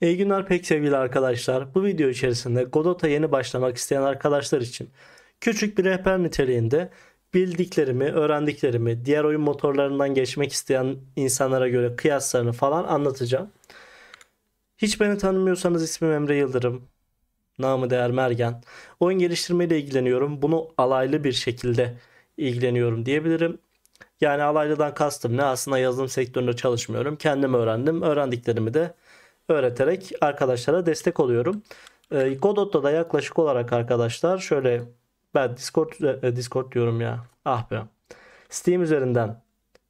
İyi günler pek sevgili arkadaşlar. Bu video içerisinde Godot'a yeni başlamak isteyen arkadaşlar için küçük bir rehber niteliğinde bildiklerimi, öğrendiklerimi, diğer oyun motorlarından geçmek isteyen insanlara göre kıyaslarını falan anlatacağım. Hiç beni tanımıyorsanız ismim Emre Yıldırım. Namı değer Mergen. Oyun geliştirmeyle ilgileniyorum. Bunu alaylı bir şekilde ilgileniyorum diyebilirim. Yani alaylıdan kastım ne? Aslında yazılım sektöründe çalışmıyorum. Kendim öğrendim. Öğrendiklerimi de öğreterek arkadaşlara destek oluyorum. E, Godot'ta da yaklaşık olarak arkadaşlar şöyle ben Discord e, e Discord diyorum ya. Ah be. Steam üzerinden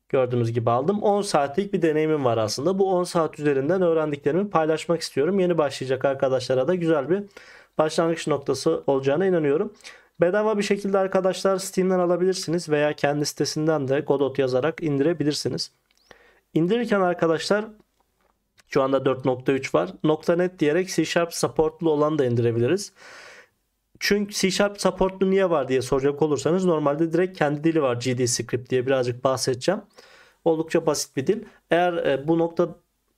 gördüğünüz gibi aldım. 10 saatlik bir deneyimim var aslında. Bu 10 saat üzerinden öğrendiklerimi paylaşmak istiyorum. Yeni başlayacak arkadaşlara da güzel bir başlangıç noktası olacağına inanıyorum. Bedava bir şekilde arkadaşlar Steam'den alabilirsiniz veya kendi sitesinden de Godot yazarak indirebilirsiniz. İndirirken arkadaşlar şu anda 4.3 var. .NET diyerek C Sharp supportlu olan da indirebiliriz. Çünkü C Sharp supportlu niye var diye soracak olursanız normalde direkt kendi dili var GD Script diye birazcık bahsedeceğim. Oldukça basit bir dil. Eğer e, bu nokta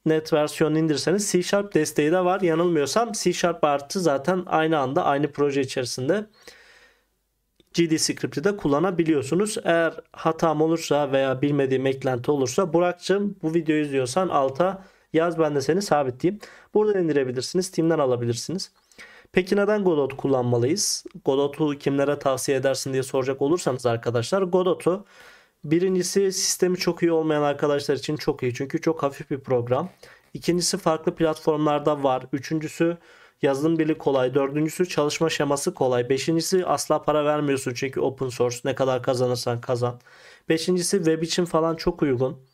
net versiyon indirseniz C Sharp desteği de var. Yanılmıyorsam C Sharp artı zaten aynı anda aynı proje içerisinde GD Script'i de kullanabiliyorsunuz. Eğer hatam olursa veya bilmediğim eklenti olursa Burak'cığım bu videoyu izliyorsan alta Yaz ben de seni sabitleyeyim. Buradan indirebilirsiniz. Steam'den alabilirsiniz. Peki neden Godot kullanmalıyız? Godot'u kimlere tavsiye edersin diye soracak olursanız arkadaşlar Godot'u birincisi sistemi çok iyi olmayan arkadaşlar için çok iyi çünkü çok hafif bir program. İkincisi farklı platformlarda var. Üçüncüsü yazılım dili kolay. Dördüncüsü çalışma şeması kolay. Beşincisi asla para vermiyorsun çünkü open source ne kadar kazanırsan kazan. Beşincisi web için falan çok uygun.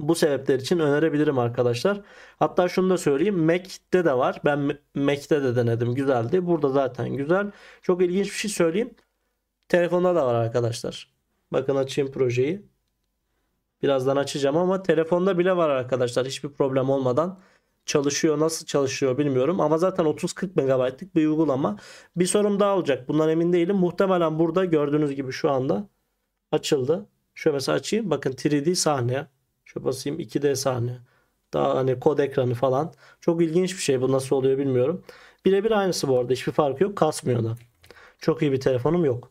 Bu sebepler için önerebilirim arkadaşlar. Hatta şunu da söyleyeyim. Mac'te de var. Ben Mac'te de denedim. Güzeldi. Burada zaten güzel. Çok ilginç bir şey söyleyeyim. Telefonda da var arkadaşlar. Bakın açayım projeyi. Birazdan açacağım ama telefonda bile var arkadaşlar. Hiçbir problem olmadan çalışıyor. Nasıl çalışıyor bilmiyorum. Ama zaten 30-40 MB'lık bir uygulama. Bir sorum daha olacak. Bundan emin değilim. Muhtemelen burada gördüğünüz gibi şu anda açıldı. Şöyle mesela açayım. Bakın 3D sahne. Şöyle basayım 2D sahne. Daha hani kod ekranı falan. Çok ilginç bir şey bu nasıl oluyor bilmiyorum. Birebir aynısı bu arada hiçbir farkı yok kasmıyor da. Çok iyi bir telefonum yok.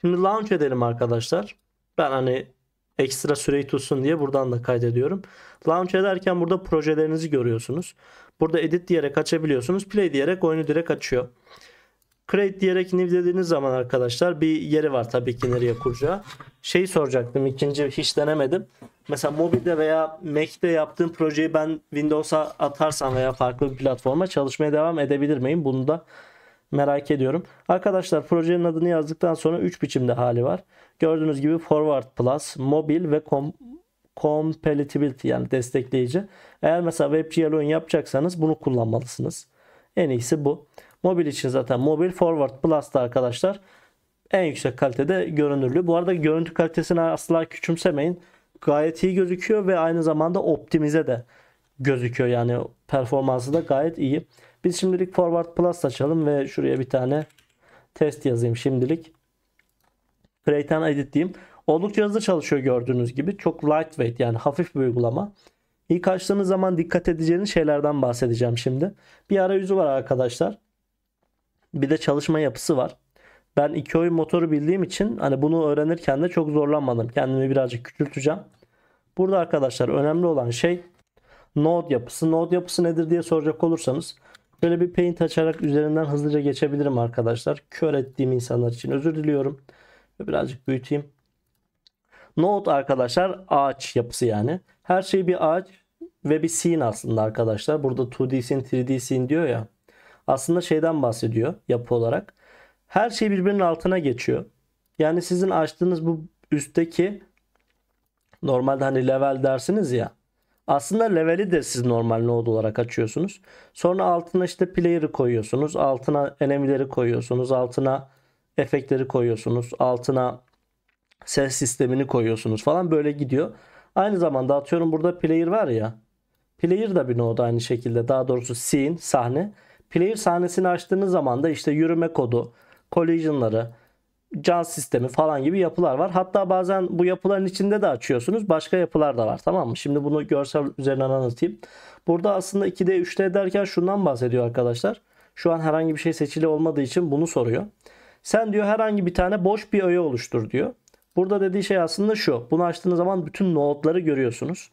Şimdi launch edelim arkadaşlar. Ben hani ekstra süreyi tutsun diye buradan da kaydediyorum. Launch ederken burada projelerinizi görüyorsunuz. Burada edit diyerek açabiliyorsunuz. Play diyerek oyunu direkt açıyor. Create diyerek new dediğiniz zaman arkadaşlar bir yeri var tabii ki nereye kuracağı. şey soracaktım ikinci hiç denemedim. Mesela mobilde veya Mac'te yaptığım projeyi ben Windows'a atarsam veya farklı bir platforma çalışmaya devam edebilir miyim? Bunu da merak ediyorum. Arkadaşlar projenin adını yazdıktan sonra 3 biçimde hali var. Gördüğünüz gibi Forward Plus, Mobil ve Com Compatibility yani destekleyici. Eğer mesela WebGL oyun yapacaksanız bunu kullanmalısınız. En iyisi bu. Mobil için zaten Mobil Forward Plus'ta arkadaşlar en yüksek kalitede görünürlüğü. Bu arada görüntü kalitesini asla küçümsemeyin. Gayet iyi gözüküyor ve aynı zamanda optimize de gözüküyor. Yani performansı da gayet iyi. Biz şimdilik Forward Plus açalım ve şuraya bir tane test yazayım şimdilik. Create and Edit diyeyim. Oldukça hızlı çalışıyor gördüğünüz gibi. Çok lightweight yani hafif bir uygulama. İlk açtığınız zaman dikkat edeceğiniz şeylerden bahsedeceğim şimdi. Bir arayüzü var arkadaşlar bir de çalışma yapısı var. Ben iki oyun motoru bildiğim için hani bunu öğrenirken de çok zorlanmadım. Kendimi birazcık küçülteceğim. Burada arkadaşlar önemli olan şey node yapısı. Node yapısı nedir diye soracak olursanız böyle bir paint açarak üzerinden hızlıca geçebilirim arkadaşlar. Kör ettiğim insanlar için özür diliyorum. Birazcık büyüteyim. Node arkadaşlar ağaç yapısı yani. Her şey bir ağaç ve bir scene aslında arkadaşlar. Burada 2D scene 3D scene diyor ya aslında şeyden bahsediyor yapı olarak. Her şey birbirinin altına geçiyor. Yani sizin açtığınız bu üstteki normalde hani level dersiniz ya. Aslında leveli de siz normal node olarak açıyorsunuz. Sonra altına işte player'ı koyuyorsunuz. Altına enemileri koyuyorsunuz. Altına efektleri koyuyorsunuz. Altına ses sistemini koyuyorsunuz falan böyle gidiyor. Aynı zamanda atıyorum burada player var ya. Player da bir node aynı şekilde. Daha doğrusu scene, sahne. Player sahnesini açtığınız zaman da işte yürüme kodu, collision'ları, can sistemi falan gibi yapılar var. Hatta bazen bu yapıların içinde de açıyorsunuz. Başka yapılar da var tamam mı? Şimdi bunu görsel üzerinden anlatayım. Burada aslında 2D 3D derken şundan bahsediyor arkadaşlar. Şu an herhangi bir şey seçili olmadığı için bunu soruyor. Sen diyor herhangi bir tane boş bir öğe oluştur diyor. Burada dediği şey aslında şu. Bunu açtığınız zaman bütün nodları görüyorsunuz.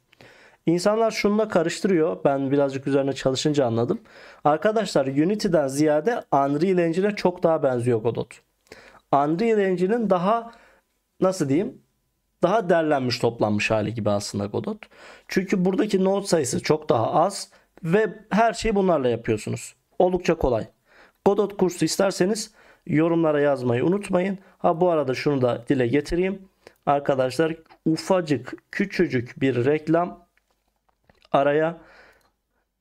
İnsanlar şununla karıştırıyor. Ben birazcık üzerine çalışınca anladım. Arkadaşlar Unity'den ziyade Unreal Engine'e çok daha benziyor Godot. Unreal Engine'in daha nasıl diyeyim? Daha derlenmiş toplanmış hali gibi aslında Godot. Çünkü buradaki node sayısı çok daha az ve her şeyi bunlarla yapıyorsunuz. Oldukça kolay. Godot kursu isterseniz yorumlara yazmayı unutmayın. Ha bu arada şunu da dile getireyim. Arkadaşlar ufacık küçücük bir reklam araya.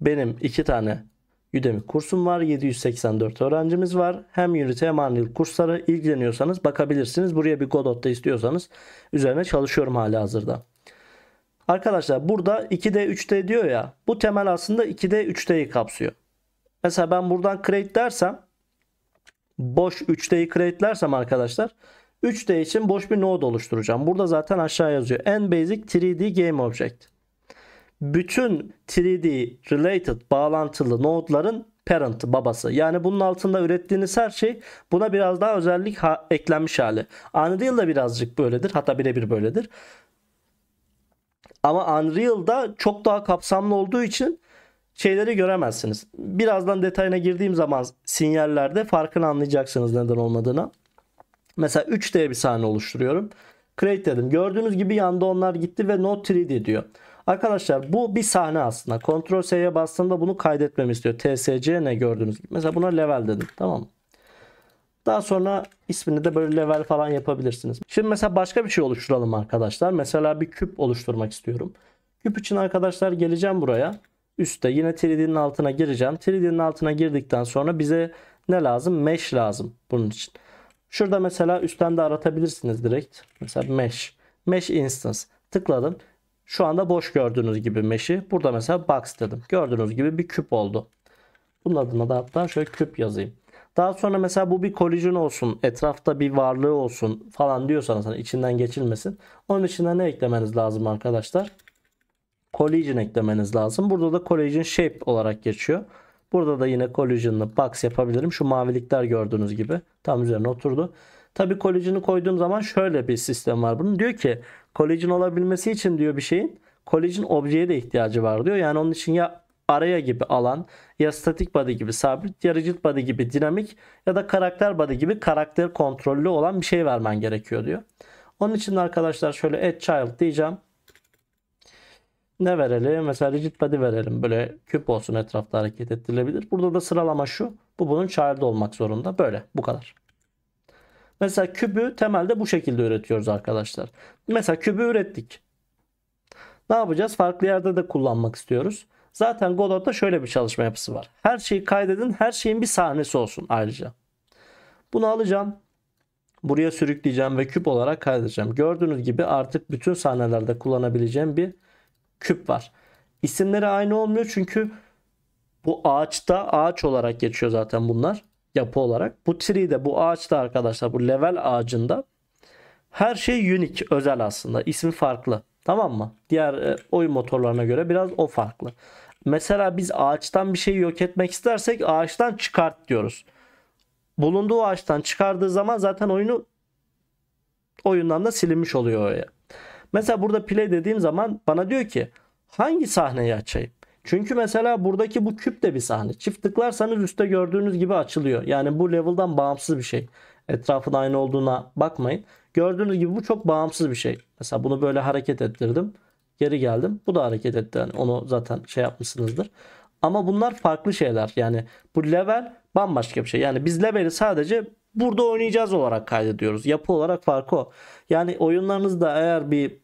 Benim iki tane Udemy kursum var. 784 öğrencimiz var. Hem Unity hem Unreal kursları ilgileniyorsanız bakabilirsiniz. Buraya bir Godot'ta istiyorsanız üzerine çalışıyorum hali hazırda. Arkadaşlar burada 2D 3D diyor ya. Bu temel aslında 2D 3D'yi kapsıyor. Mesela ben buradan create dersem boş 3D'yi create'lersem arkadaşlar 3D için boş bir node oluşturacağım. Burada zaten aşağı yazıyor. En basic 3D game object bütün 3D related bağlantılı node'ların parent babası. Yani bunun altında ürettiğiniz her şey buna biraz daha özellik ha- eklenmiş hali. Unreal da birazcık böyledir. Hatta birebir böyledir. Ama Unreal'da çok daha kapsamlı olduğu için şeyleri göremezsiniz. Birazdan detayına girdiğim zaman sinyallerde farkını anlayacaksınız neden olmadığını. Mesela 3D bir sahne oluşturuyorum. Create dedim. Gördüğünüz gibi yanda onlar gitti ve Node 3D diyor. Arkadaşlar bu bir sahne aslında. Ctrl S'ye bastığında bunu kaydetmemi istiyor. TSC ne gördüğünüz gibi. Mesela buna level dedim. Tamam Daha sonra ismini de böyle level falan yapabilirsiniz. Şimdi mesela başka bir şey oluşturalım arkadaşlar. Mesela bir küp oluşturmak istiyorum. Küp için arkadaşlar geleceğim buraya. Üste yine 3D'nin altına gireceğim. 3D'nin altına girdikten sonra bize ne lazım? Mesh lazım bunun için. Şurada mesela üstten de aratabilirsiniz direkt. Mesela mesh. Mesh instance. Tıkladım. Şu anda boş gördüğünüz gibi meşi. Burada mesela box dedim. Gördüğünüz gibi bir küp oldu. Bunun adına da hatta şöyle küp yazayım. Daha sonra mesela bu bir collision olsun, etrafta bir varlığı olsun falan diyorsanız hani içinden geçilmesin. Onun içine ne eklemeniz lazım arkadaşlar? Collision eklemeniz lazım. Burada da collision shape olarak geçiyor. Burada da yine collision'lı box yapabilirim. Şu mavilikler gördüğünüz gibi tam üzerine oturdu. Tabi kolajını koyduğum zaman şöyle bir sistem var bunun. Diyor ki kolajın olabilmesi için diyor bir şeyin kolajın objeye de ihtiyacı var diyor. Yani onun için ya araya gibi alan ya statik body gibi sabit ya rigid body gibi dinamik ya da karakter body gibi karakter kontrollü olan bir şey vermen gerekiyor diyor. Onun için arkadaşlar şöyle add child diyeceğim. Ne verelim? Mesela rigid body verelim. Böyle küp olsun etrafta hareket ettirilebilir. Burada da sıralama şu. Bu bunun child olmak zorunda. Böyle. Bu kadar. Mesela kübü temelde bu şekilde üretiyoruz arkadaşlar. Mesela kübü ürettik. Ne yapacağız? Farklı yerde de kullanmak istiyoruz. Zaten Godot'ta şöyle bir çalışma yapısı var. Her şeyi kaydedin. Her şeyin bir sahnesi olsun ayrıca. Bunu alacağım. Buraya sürükleyeceğim ve küp olarak kaydedeceğim. Gördüğünüz gibi artık bütün sahnelerde kullanabileceğim bir küp var. İsimleri aynı olmuyor çünkü bu ağaçta ağaç olarak geçiyor zaten bunlar yapı olarak. Bu tree de bu ağaçta arkadaşlar bu level ağacında her şey unique özel aslında ismi farklı. Tamam mı? Diğer e, oyun motorlarına göre biraz o farklı. Mesela biz ağaçtan bir şey yok etmek istersek ağaçtan çıkart diyoruz. Bulunduğu ağaçtan çıkardığı zaman zaten oyunu oyundan da silinmiş oluyor. Mesela burada play dediğim zaman bana diyor ki hangi sahneyi açayım? Çünkü mesela buradaki bu küp de bir sahne. Çift tıklarsanız üstte gördüğünüz gibi açılıyor. Yani bu level'dan bağımsız bir şey. Etrafın aynı olduğuna bakmayın. Gördüğünüz gibi bu çok bağımsız bir şey. Mesela bunu böyle hareket ettirdim. Geri geldim. Bu da hareket etti. Yani onu zaten şey yapmışsınızdır. Ama bunlar farklı şeyler. Yani bu level bambaşka bir şey. Yani biz leveli sadece burada oynayacağız olarak kaydediyoruz. Yapı olarak farkı o. Yani oyunlarınızda eğer bir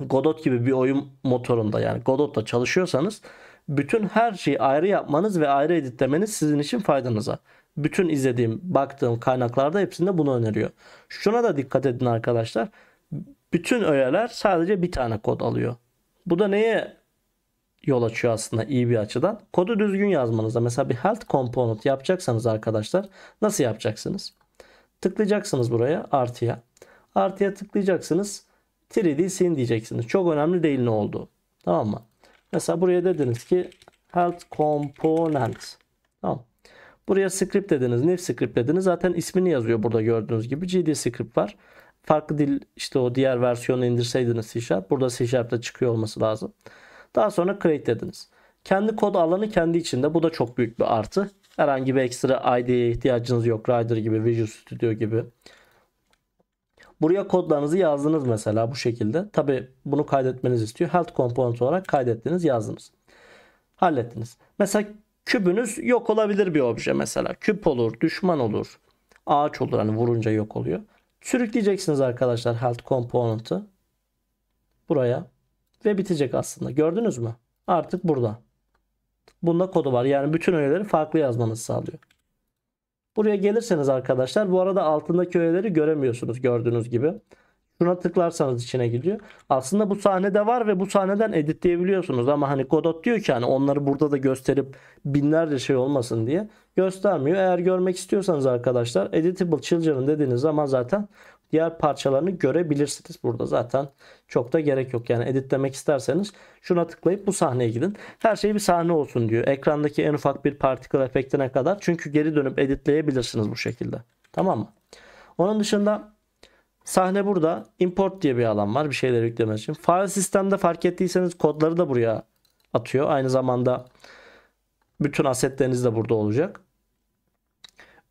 Godot gibi bir oyun motorunda yani Godot'ta çalışıyorsanız bütün her şeyi ayrı yapmanız ve ayrı editlemeniz sizin için faydanıza. Bütün izlediğim, baktığım kaynaklarda hepsinde bunu öneriyor. Şuna da dikkat edin arkadaşlar. Bütün öğeler sadece bir tane kod alıyor. Bu da neye yol açıyor aslında iyi bir açıdan? Kodu düzgün yazmanızda. Mesela bir health component yapacaksanız arkadaşlar nasıl yapacaksınız? Tıklayacaksınız buraya artıya. Artıya tıklayacaksınız 3D sin diyeceksiniz. Çok önemli değil ne oldu. Tamam mı? Mesela buraya dediniz ki health component. Tamam. Buraya script dediniz. Nif script dediniz. Zaten ismini yazıyor burada gördüğünüz gibi. GD script var. Farklı dil işte o diğer versiyonu indirseydiniz C Sharp. Burada C Sharp'ta çıkıyor olması lazım. Daha sonra create dediniz. Kendi kod alanı kendi içinde. Bu da çok büyük bir artı. Herhangi bir ekstra ID'ye ihtiyacınız yok. Rider gibi, Visual Studio gibi. Buraya kodlarınızı yazdınız mesela bu şekilde. Tabi bunu kaydetmeniz istiyor. Health component olarak kaydettiniz yazdınız. Hallettiniz. Mesela kübünüz yok olabilir bir obje mesela. Küp olur, düşman olur, ağaç olur hani vurunca yok oluyor. Sürükleyeceksiniz arkadaşlar health component'ı buraya ve bitecek aslında. Gördünüz mü? Artık burada. Bunda kodu var. Yani bütün öğeleri farklı yazmanızı sağlıyor. Buraya gelirseniz arkadaşlar bu arada altındaki öğeleri göremiyorsunuz gördüğünüz gibi. Şuna tıklarsanız içine gidiyor. Aslında bu sahnede var ve bu sahneden editleyebiliyorsunuz ama hani Godot diyor ki hani onları burada da gösterip binlerce şey olmasın diye göstermiyor. Eğer görmek istiyorsanız arkadaşlar editable children dediğiniz zaman zaten diğer parçalarını görebilirsiniz. Burada zaten çok da gerek yok. Yani editlemek isterseniz şuna tıklayıp bu sahneye gidin. Her şey bir sahne olsun diyor. Ekrandaki en ufak bir particle efektine kadar. Çünkü geri dönüp editleyebilirsiniz bu şekilde. Tamam mı? Onun dışında sahne burada. Import diye bir alan var. Bir şeyler yüklemek için. File sistemde fark ettiyseniz kodları da buraya atıyor. Aynı zamanda bütün assetleriniz de burada olacak.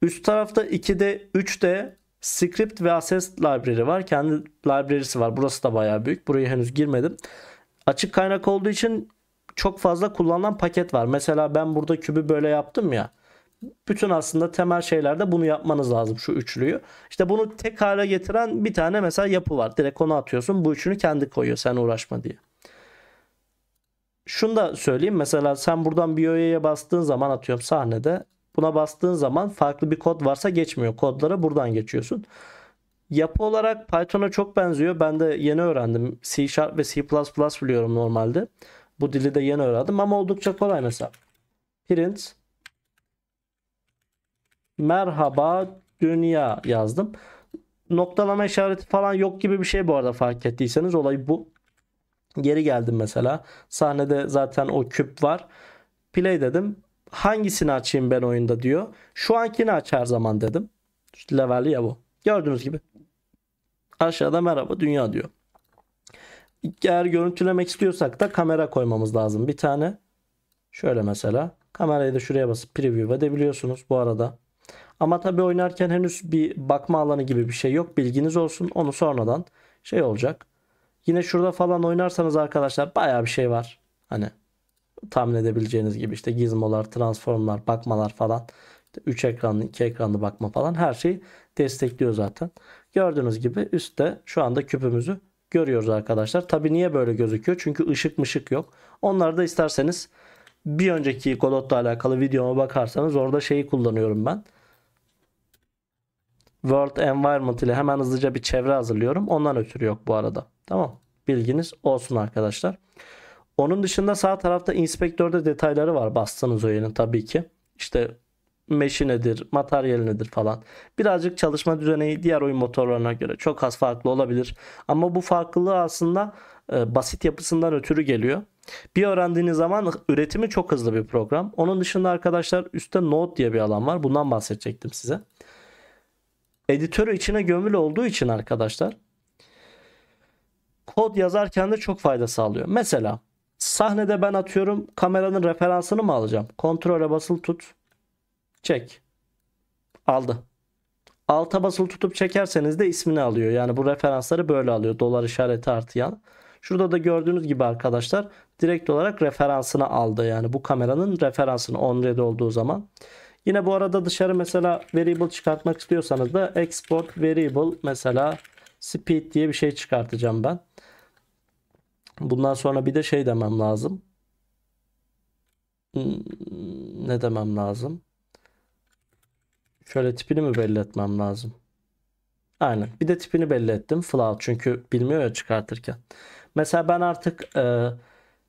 Üst tarafta 2D, 3D Script ve Assess Library var. Kendi library'si var. Burası da bayağı büyük. Buraya henüz girmedim. Açık kaynak olduğu için çok fazla kullanılan paket var. Mesela ben burada kübü böyle yaptım ya. Bütün aslında temel şeylerde bunu yapmanız lazım şu üçlüyü. İşte bunu tek hale getiren bir tane mesela yapı var. Direkt onu atıyorsun. Bu üçünü kendi koyuyor sen uğraşma diye. Şunu da söyleyeyim. Mesela sen buradan bir öğeye bastığın zaman atıyorum sahnede Buna bastığın zaman farklı bir kod varsa geçmiyor. Kodlara buradan geçiyorsun. Yapı olarak Python'a çok benziyor. Ben de yeni öğrendim. C Sharp ve C++ biliyorum normalde. Bu dili de yeni öğrendim ama oldukça kolay mesela. Print Merhaba dünya yazdım. Noktalama işareti falan yok gibi bir şey bu arada fark ettiyseniz olay bu. Geri geldim mesela. Sahnede zaten o küp var. Play dedim. Hangisini açayım ben oyunda diyor. Şu ankini aç her zaman dedim. İşte leveli ya bu. Gördüğünüz gibi. Aşağıda merhaba dünya diyor. Eğer görüntülemek istiyorsak da kamera koymamız lazım. Bir tane şöyle mesela kamerayı da şuraya basıp preview edebiliyorsunuz bu arada. Ama tabii oynarken henüz bir bakma alanı gibi bir şey yok. Bilginiz olsun. Onu sonradan şey olacak. Yine şurada falan oynarsanız arkadaşlar baya bir şey var. Hani tahmin edebileceğiniz gibi işte gizmolar, transformlar, bakmalar falan. 3 ekranlı, 2 ekranlı bakma falan her şeyi destekliyor zaten. Gördüğünüz gibi üstte şu anda küpümüzü görüyoruz arkadaşlar. Tabi niye böyle gözüküyor? Çünkü ışık mışık yok. Onları da isterseniz bir önceki Godot'la alakalı videoma bakarsanız orada şeyi kullanıyorum ben. World Environment ile hemen hızlıca bir çevre hazırlıyorum. Ondan ötürü yok bu arada. Tamam. Bilginiz olsun arkadaşlar. Onun dışında sağ tarafta inspektörde detayları var Boston Zoe'nin tabii ki. İşte meşi nedir, materyal nedir falan. Birazcık çalışma düzeni diğer oyun motorlarına göre çok az farklı olabilir. Ama bu farklılığı aslında e, basit yapısından ötürü geliyor. Bir öğrendiğiniz zaman üretimi çok hızlı bir program. Onun dışında arkadaşlar üstte Node diye bir alan var. Bundan bahsedecektim size. Editörü içine gömül olduğu için arkadaşlar kod yazarken de çok fayda sağlıyor. Mesela Sahnede ben atıyorum kameranın referansını mı alacağım? Kontrole basılı tut. Çek. Aldı. Alta basılı tutup çekerseniz de ismini alıyor. Yani bu referansları böyle alıyor. Dolar işareti artıyan. Şurada da gördüğünüz gibi arkadaşlar direkt olarak referansını aldı. Yani bu kameranın referansını on red olduğu zaman. Yine bu arada dışarı mesela variable çıkartmak istiyorsanız da export variable mesela speed diye bir şey çıkartacağım ben. Bundan sonra bir de şey demem lazım. Hmm, ne demem lazım? Şöyle tipini mi belli etmem lazım? Aynen. Bir de tipini belli ettim. Float çünkü bilmiyor ya çıkartırken. Mesela ben artık e,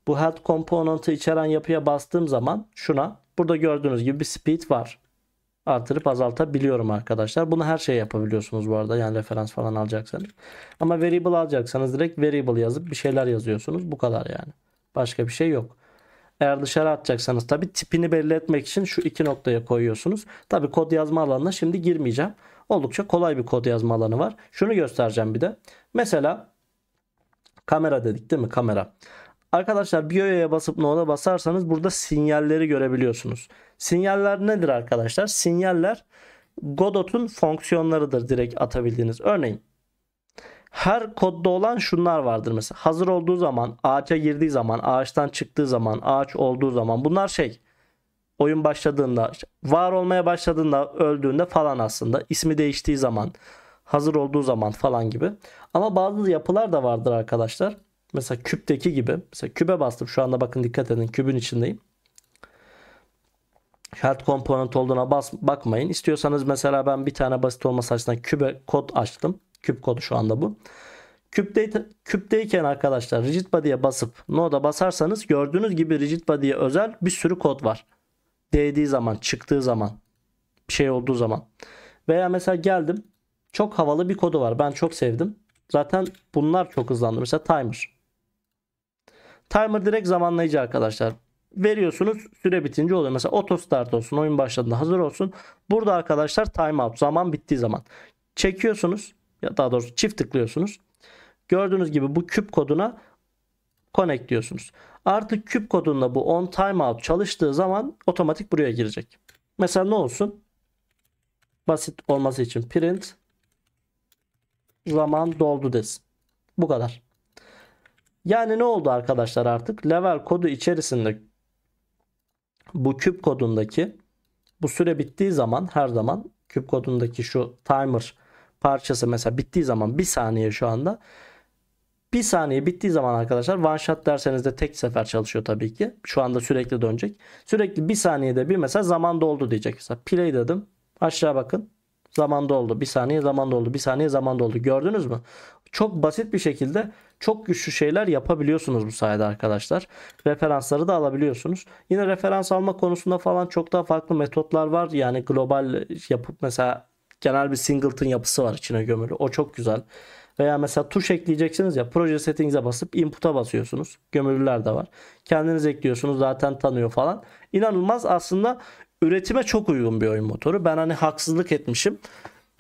bu health component'ı içeren yapıya bastığım zaman şuna burada gördüğünüz gibi bir speed var artırıp azaltabiliyorum arkadaşlar. Bunu her şey yapabiliyorsunuz bu arada. Yani referans falan alacaksanız. Ama variable alacaksanız direkt variable yazıp bir şeyler yazıyorsunuz. Bu kadar yani. Başka bir şey yok. Eğer dışarı atacaksanız tabi tipini belli etmek için şu iki noktaya koyuyorsunuz. Tabi kod yazma alanına şimdi girmeyeceğim. Oldukça kolay bir kod yazma alanı var. Şunu göstereceğim bir de. Mesela kamera dedik değil mi? Kamera. Arkadaşlar Biyo'ya basıp node'a basarsanız burada sinyalleri görebiliyorsunuz. Sinyaller nedir arkadaşlar? Sinyaller Godot'un fonksiyonlarıdır direkt atabildiğiniz. Örneğin her kodda olan şunlar vardır mesela. Hazır olduğu zaman, ağaça girdiği zaman, ağaçtan çıktığı zaman, ağaç olduğu zaman bunlar şey oyun başladığında, var olmaya başladığında, öldüğünde falan aslında ismi değiştiği zaman, hazır olduğu zaman falan gibi. Ama bazı yapılar da vardır arkadaşlar. Mesela küpteki gibi. Mesela kübe bastım. Şu anda bakın dikkat edin. Kübün içindeyim. Şart komponent olduğuna bas, bakmayın. İstiyorsanız mesela ben bir tane basit olması açısından kübe kod açtım. Küp kodu şu anda bu. Küpte, küpteyken arkadaşlar rigid body'ye basıp node'a basarsanız gördüğünüz gibi rigid body'ye özel bir sürü kod var. Değdiği zaman, çıktığı zaman, bir şey olduğu zaman. Veya mesela geldim. Çok havalı bir kodu var. Ben çok sevdim. Zaten bunlar çok hızlandı. Mesela timer. Timer direkt zamanlayıcı arkadaşlar. Veriyorsunuz süre bitince oluyor. Mesela auto start olsun oyun başladığında hazır olsun. Burada arkadaşlar time out zaman bittiği zaman. Çekiyorsunuz ya daha doğrusu çift tıklıyorsunuz. Gördüğünüz gibi bu küp koduna connect diyorsunuz. Artık küp kodunda bu on timeout çalıştığı zaman otomatik buraya girecek. Mesela ne olsun? Basit olması için print zaman doldu desin. Bu kadar. Yani ne oldu arkadaşlar artık? Level kodu içerisinde bu küp kodundaki bu süre bittiği zaman her zaman küp kodundaki şu timer parçası mesela bittiği zaman bir saniye şu anda bir saniye bittiği zaman arkadaşlar one shot derseniz de tek sefer çalışıyor tabii ki. Şu anda sürekli dönecek. Sürekli bir saniyede bir mesela zaman doldu diyecek. Mesela play dedim. Aşağı bakın. Zaman doldu. Bir saniye zaman doldu. Bir saniye zaman doldu. Gördünüz mü? çok basit bir şekilde çok güçlü şeyler yapabiliyorsunuz bu sayede arkadaşlar. Referansları da alabiliyorsunuz. Yine referans alma konusunda falan çok daha farklı metotlar var. Yani global yapıp mesela genel bir singleton yapısı var içine gömülü. O çok güzel. Veya mesela tuş ekleyeceksiniz ya proje settings'e basıp input'a basıyorsunuz. Gömülüler de var. Kendiniz ekliyorsunuz zaten tanıyor falan. İnanılmaz aslında üretime çok uygun bir oyun motoru. Ben hani haksızlık etmişim.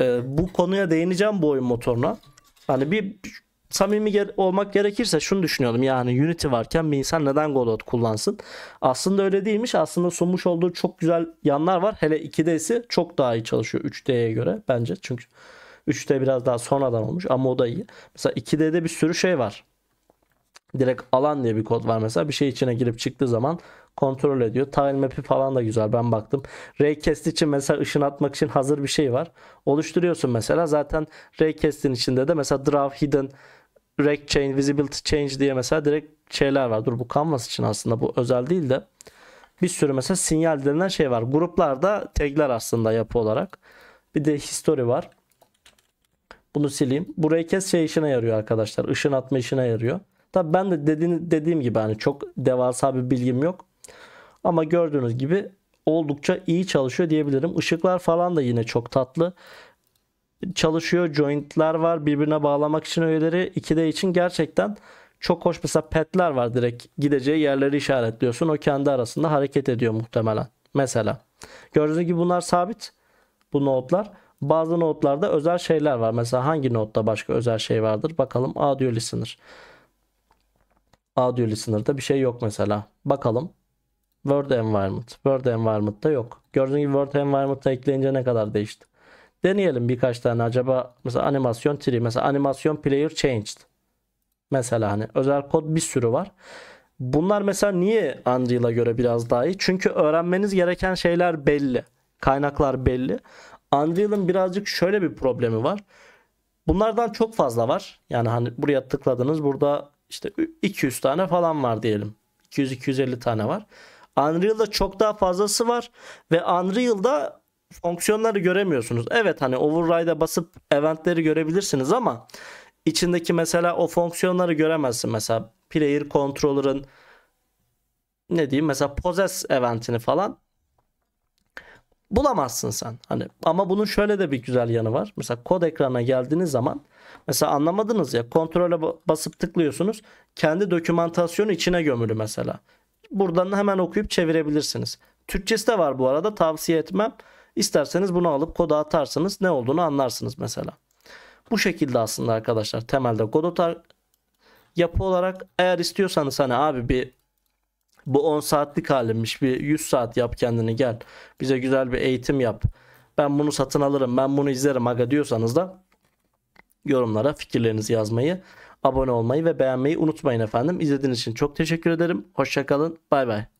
Ee, bu konuya değineceğim bu oyun motoruna. Hani bir samimi ger- olmak gerekirse şunu düşünüyordum yani Unity varken bir insan neden Godot kullansın? Aslında öyle değilmiş. Aslında sunmuş olduğu çok güzel yanlar var. Hele 2D'si çok daha iyi çalışıyor 3D'ye göre bence. Çünkü 3D biraz daha sonradan olmuş ama o da iyi. Mesela 2D'de bir sürü şey var. Direkt alan diye bir kod var mesela. Bir şey içine girip çıktığı zaman kontrol ediyor. Tile map'i falan da güzel ben baktım. Raycast için mesela ışın atmak için hazır bir şey var. Oluşturuyorsun mesela. Zaten Raycast'in içinde de mesela Draw Hidden Rack Chain Visibility Change diye mesela direkt şeyler var. Dur bu Canvas için aslında bu özel değil de bir sürü mesela sinyal denilen şey var. Gruplarda tagler aslında yapı olarak. Bir de history var. Bunu sileyim. Burayı kes şey işine yarıyor arkadaşlar. Işın atma işine yarıyor. Tabi ben de dediğini, dediğim gibi hani çok devasa bir bilgim yok. Ama gördüğünüz gibi oldukça iyi çalışıyor diyebilirim. Işıklar falan da yine çok tatlı. Çalışıyor. Jointler var. Birbirine bağlamak için öğeleri. 2D için gerçekten çok hoş mesela petler var direkt gideceği yerleri işaretliyorsun. O kendi arasında hareket ediyor muhtemelen. Mesela. Gördüğünüz gibi bunlar sabit. Bu notlar. Bazı notlarda özel şeyler var. Mesela hangi notta başka özel şey vardır? Bakalım. A diyor listener. Audio Listener'da bir şey yok mesela. Bakalım. Word Environment. Word Environment'ta yok. Gördüğünüz gibi Word Environment'ta ekleyince ne kadar değişti. Deneyelim birkaç tane acaba mesela animasyon tree mesela animasyon player changed. Mesela hani özel kod bir sürü var. Bunlar mesela niye Unreal'a göre biraz daha iyi? Çünkü öğrenmeniz gereken şeyler belli. Kaynaklar belli. Unreal'ın birazcık şöyle bir problemi var. Bunlardan çok fazla var. Yani hani buraya tıkladınız burada işte 200 tane falan var diyelim. 200-250 tane var. Unreal'da çok daha fazlası var ve Unreal'da fonksiyonları göremiyorsunuz. Evet hani override'a basıp eventleri görebilirsiniz ama içindeki mesela o fonksiyonları göremezsin. Mesela player controller'ın ne diyeyim mesela possess eventini falan bulamazsın sen. Hani ama bunun şöyle de bir güzel yanı var. Mesela kod ekranına geldiğiniz zaman mesela anlamadınız ya kontrole basıp tıklıyorsunuz. Kendi dokümantasyonu içine gömülü mesela. Buradan hemen okuyup çevirebilirsiniz. Türkçesi de var bu arada tavsiye etmem. İsterseniz bunu alıp koda atarsınız ne olduğunu anlarsınız mesela. Bu şekilde aslında arkadaşlar temelde Godot yapı olarak eğer istiyorsanız hani abi bir bu 10 saatlik halimmiş Bir 100 saat yap kendini gel. Bize güzel bir eğitim yap. Ben bunu satın alırım. Ben bunu izlerim aga diyorsanız da yorumlara fikirlerinizi yazmayı, abone olmayı ve beğenmeyi unutmayın efendim. İzlediğiniz için çok teşekkür ederim. Hoşçakalın. Bay bay.